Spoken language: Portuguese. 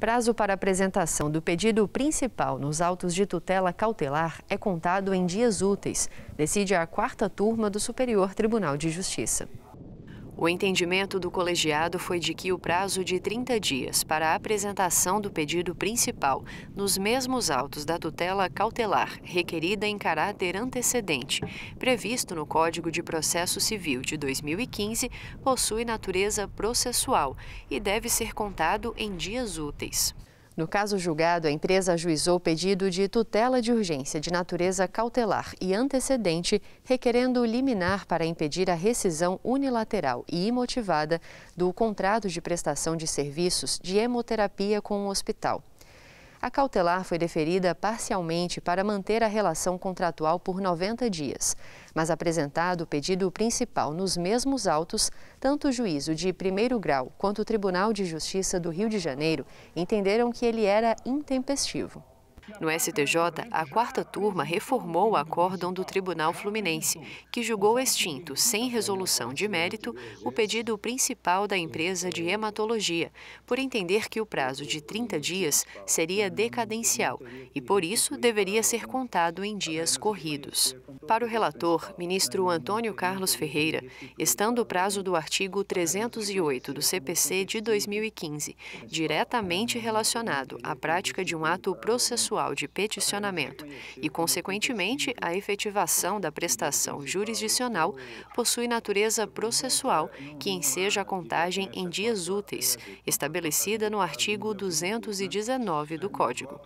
Prazo para apresentação do pedido principal nos autos de tutela cautelar é contado em dias úteis, decide a quarta turma do Superior Tribunal de Justiça. O entendimento do colegiado foi de que o prazo de 30 dias para a apresentação do pedido principal nos mesmos autos da tutela cautelar requerida em caráter antecedente, previsto no Código de Processo Civil de 2015, possui natureza processual e deve ser contado em dias úteis. No caso julgado, a empresa ajuizou pedido de tutela de urgência de natureza cautelar e antecedente, requerendo liminar para impedir a rescisão unilateral e imotivada do contrato de prestação de serviços de hemoterapia com o hospital. A cautelar foi deferida parcialmente para manter a relação contratual por 90 dias, mas apresentado o pedido principal nos mesmos autos, tanto o juízo de primeiro grau quanto o Tribunal de Justiça do Rio de Janeiro entenderam que ele era intempestivo. No STJ, a quarta turma reformou o acórdão do Tribunal Fluminense, que julgou extinto, sem resolução de mérito, o pedido principal da empresa de hematologia, por entender que o prazo de 30 dias seria decadencial e, por isso, deveria ser contado em dias corridos. Para o relator, ministro Antônio Carlos Ferreira, estando o prazo do artigo 308 do CPC de 2015 diretamente relacionado à prática de um ato processual de peticionamento e, consequentemente, a efetivação da prestação jurisdicional possui natureza processual que enseja a contagem em dias úteis, estabelecida no artigo 219 do Código.